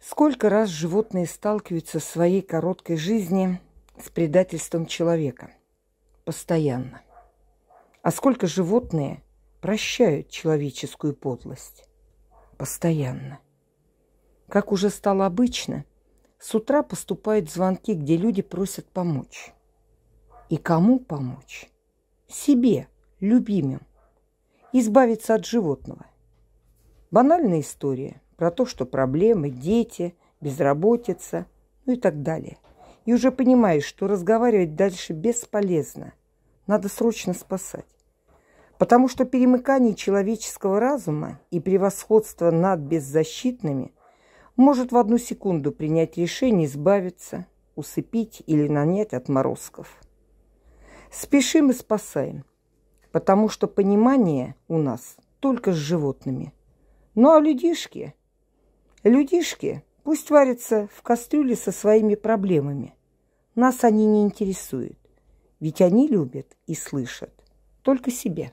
Сколько раз животные сталкиваются в своей короткой жизни с предательством человека? Постоянно. А сколько животные прощают человеческую подлость? Постоянно. Как уже стало обычно, с утра поступают звонки, где люди просят помочь. И кому помочь? Себе, любимым. Избавиться от животного. Банальная история – про то, что проблемы, дети, безработица, ну и так далее. И уже понимаешь, что разговаривать дальше бесполезно. Надо срочно спасать. Потому что перемыкание человеческого разума и превосходство над беззащитными может в одну секунду принять решение избавиться, усыпить или нанять отморозков. Спешим и спасаем, потому что понимание у нас только с животными. Ну а людишки – Людишки пусть варятся в кастрюле со своими проблемами. Нас они не интересуют, ведь они любят и слышат только себе.